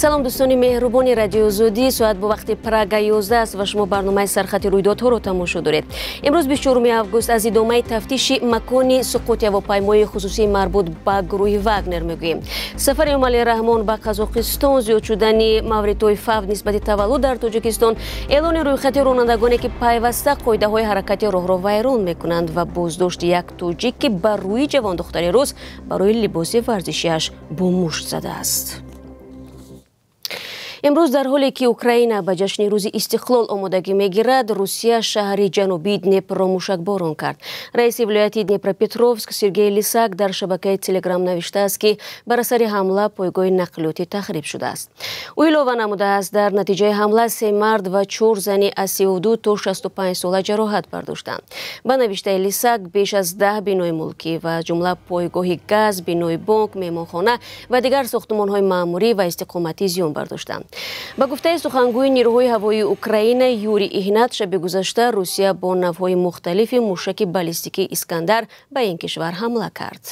салом дӯстони меҳрубони радиозудӣ соат бо вақти прага 11 аст ва шумо барномаи сархати рӯйдодҳоро тамошо доред имрӯз 24 август аз идомаи тафтиши макони суқути ҳавопаймои хусусии марбут ба гурӯҳи вагнер мегӯем сафари омали раҳмон ба қазоқистон зиёд шудани мавридҳои фав нисбати таваллуд дар тоҷикистон эълони рӯйхати ронандагоне ки пайваста қоидаҳои ҳаракати роҳро вайрон мекунанд ва боздошти як тоҷик ки ба рӯи ҷавондухтари рус барои либоси варзишиаш бо мушт задааст имрӯз дар ҳоле ки украина ба ҷашни рӯзи истиқлол омодагӣ мегирад русия шаҳри ҷанубӣ днепрро мушакборон кард раиси вилояти днепропетровск сергей лисак дар шабакаи телеграм навиштааст ки бар асари ҳамла пойгоҳи нақлиётӣ тахриб шудааст ӯ илова намудааст дар натиҷаи ҳамла се мард ва чор зани аз сду то 65 сола ҷароҳат бардоштанд ба навиштаи лисак беш аз даҳ бинои мулкӣ ва аз ҷумла пойгоҳи газ бинои бонк меҳмонхона ва дигар сохтмонҳои маъмурӣ ва истиқоматӣ зиён бардоштанд ба гуфтаи сухангӯи нирӯҳои ҳавои украина юрий иҳнат шаби гузашта русия бо навъҳои мухталифи мушаки баллистикии искандар ба ин кишвар ҳамла кард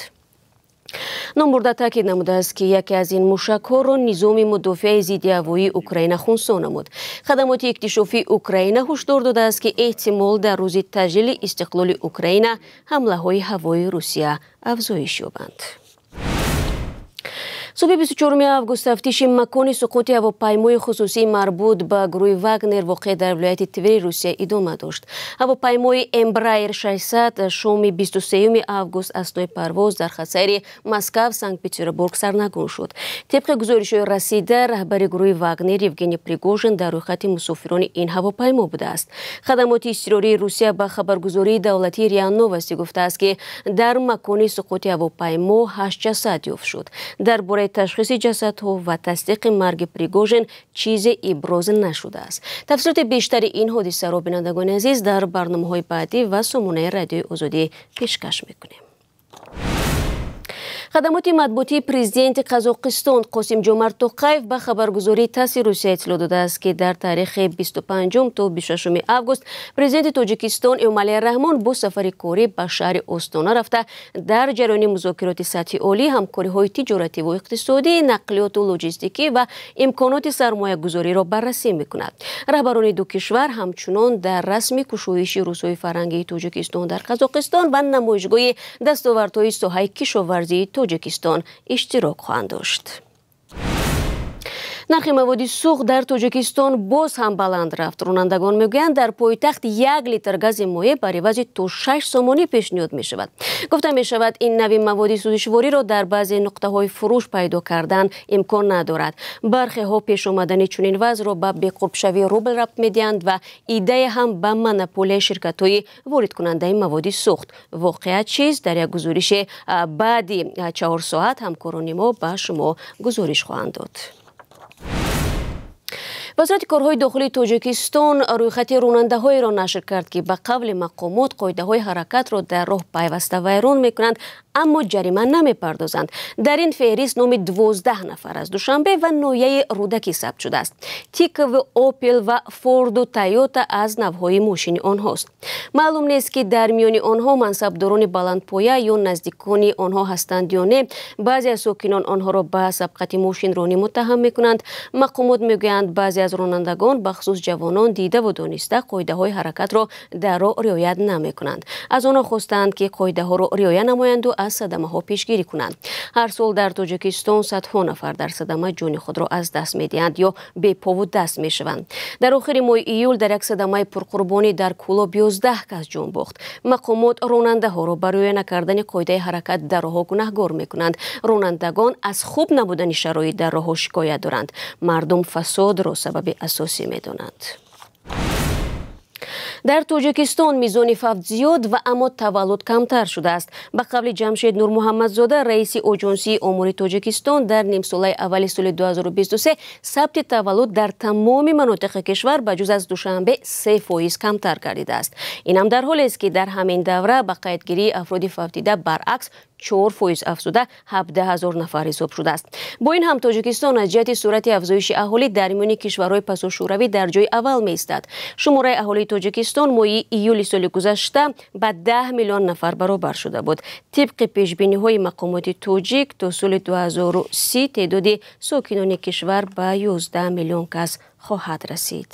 номбурда таъкид намудааст ки яке аз ин мушакҳоро низоми мудофиаи зидди ҳавои украина хунсо намуд хадамоти иктишофи украина ҳушдор додааст ки эҳтимол дар рӯзи таҷлили истиқлоли украина ҳамлаҳои ҳавои русия афзоиш ёбанд субҳи 24 август тафтиши макони суқути ҳавопаймои хусусӣ марбут ба гурӯҳи вагнер воқеъ дар вилояти тври русия идома дошт ҳавопаймои embraer 600 шоми 23 август аз тои парвоз дар хасари москав санкт петербург сарнагун шуд тибқи гузоришҳои расида раҳбари гурӯҳи вагнер евгений пригожин дар рӯйхати мусофирони ин ҳавопаймо будааст хадамоти истирории русия ба хабаргузории давлати риа новости гуфтааст ки дар макони суқути ҳавопаймо 8 ҷасад ёфт шуд дар бораи برای تشخیص ها و تصدیق مرگ پریگوژن چیزی ابراز نشده است تفصیلات بیشتر این حادثه را بینندگان عزیز در برنامه های بعدی و سمونه رادیو آزادی پیشکش میکنیم хадамоти матбуотии президенти қазоқистон қосим ҷомарт тоқаев ба хабаргузории таси русия иттилоъ додааст ки дар таърихи 25 то 26 август президенти тоҷикистон эмомалӣ раҳмон бо сафари корӣ ба шаҳри остона рафта дар ҷараёни музокироти сатҳи олӣ ҳамкориҳои тиҷоративу иқтисодӣ нақлиёту лоҷистикӣ ва имконоти сармоягузориро баррасӣ мекунад раҳбарони ду кишвар ҳамчунон дар расми кушоиши рӯзҳои фарҳангии тоҷикистон дар қазоқистон ва намоишгоҳи дастовардҳои соҳаи кишоварзии تاجیکستان اشتراک خواهند داشت. نرخ مواد سوخت در تاجیکستان باز هم بلند رفت رونندگان میگویند در پایتخت یک لیتر گاز مایع بر عوض تا 6 سومانی پیشنهاد می گفته میشود شود این نوی مواد سوزشواری را در بعضی نقطه های فروش پیدا کردن امکان ندارد برخی ها پیش اومدن چنین وضع را به بقرب روبل ربط می و ایده هم به منپولی شرکت های وارد کننده مواد سوخت واقعیت چیز در یک گزارش بعدی چهار ساعت همکاران ما به شما گزارش خواهند داد. وزارت کارهای داخلی تاجیکستان رویخط رانندههایی را نشر کرد که به قبل مقامات قاعده های حرکت را در راه پیوسته ویران میکنند اما جریمه نمیپردازند در این فهرست نام 12 نفر از دوشنبه و نویه رودکی ثبت شده است تیک و اوپل و فورد و تایوتا از نوهای ماشین آنهاست معلوم نیست که در میان آنها منصبداران بلندپایه یا نزدیکان آنها هستند یا نه بعضی از ساکنان آنها را به سبقت ماشین رانی متهم میکنند مقامات میگویند بعضی از رانندگان به خصوص جوانان دیده و دانسته قاعده های حرکت را در راه رعایت نمی کنند از آنها خواستند که قاعده ها را رعایت نمایند و از صدمه ها پیشگیری کنند هر سال در تاجیکستان صدها نفر در صدمه جان خود را از دست می دهند یا به پاو دست می شوند در آخر ماه ایول در یک صدمه پرقربانی در کولاب 11 کس جان باخت مقامات راننده ها را برای نکردن قاعده حرکت در راه گناهگار می کنند رانندگان از خوب نبودن شرایط در راه شکایت دارند مردم فساد را сабаби асосӣ медонанд дар тоҷикистон мизони фавт зиёд ва аммо таваллуд камтар шудааст ба қавли ҷамшед нурмуҳаммадзода раиси оҷонсии умури тоҷикистон дар нимсолаи аввали соли 2023 сабти таваллуд дар тамоми манотиқи кишвар ба ҷуз аз душанбе се фоиз камтар гардидааст инам дар ҳолест ки дар ҳамин давра ба қайдгирии афроди фавтида баръакс 4 фоиз афзуда 17 ҳазор нафар ҳисоб шудааст бо ин ҳам тоҷикистон аз ҷиҳати суръати афзоиши аҳолӣ дар миёни кишварҳои пасу шӯравӣ дар ҷои аввал меистад шумораи аҳолии тоҷикистон моҳи июли соли гузашта ба 10 миллион нафар баробар шуда буд тибқи пешбиниҳои мақомоти тоҷик то соли 2030 теъдоди сокинони кишвар ба 11 миллион кас хоҳад расид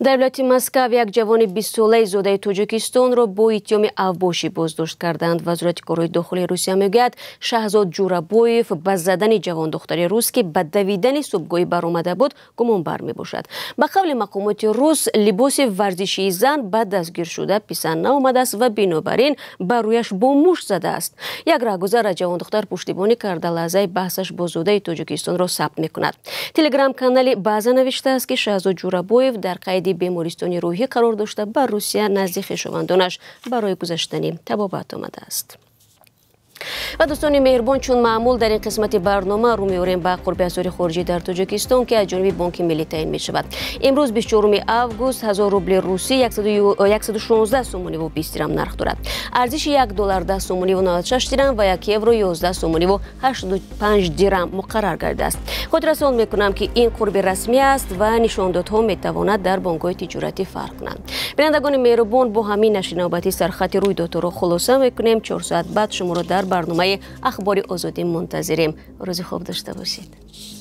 давлати москав як ҷавони бистсолаи зодаи тоҷикистонро бо итьёми авбошӣ боздошт карданд вазорати корҳои дохилии русия мегӯяд шаҳзод ҷурабоев ба задани ҷавондухтари рус ки ба давидани субҳгоҳӣ баромада буд гумонбар мебошад ба қавли мақомоти рус либоси варзишии зан ба дастгир шуда писанд наомадааст ва бинобар ин ба рӯяш бо муш задааст як раҳгузара ҷавондухтар пуштибонӣ карда лаҳзаи баҳсаш бо зодаи тоҷикистонро сабт мекунад телеграм-канали баъза навиштааст ки шаҳзод ҷурабоев дар қайди شدیدی بیمارستان روحی قرار داشته بر روسیه نزدیک خویشاوندانش برای گذشتن تبابت آمده است ва дӯстони меҳрубон чун маъмул дар ин қисмати барнома рӯ меорем ба қурби асъори хориҷӣ дар тоҷикистон ки аз ҷониби бонки миллӣ таъин мешавад имрӯз 24 август 1000 рубли русӣ 116 сомонив 20 дирам нарх дорад арзиши 1 доллар 10 сомонив 96 дирам ва 1 евро 11 сомонив 85 дирам муқаррар гардааст хотиррасон мекунам ки ин қурби расмӣ аст ва нишондодҳо метавонад дар бонкҳои тиҷоратӣ фарқ кунанд бинандагони меҳрубон бо ҳамин нашри навбатӣ сархати рӯйдодҳоро хулоса мекунем чор соат баъд шуморо дар برنامه اخباری آزادی منتظریم روز خوب داشته باشید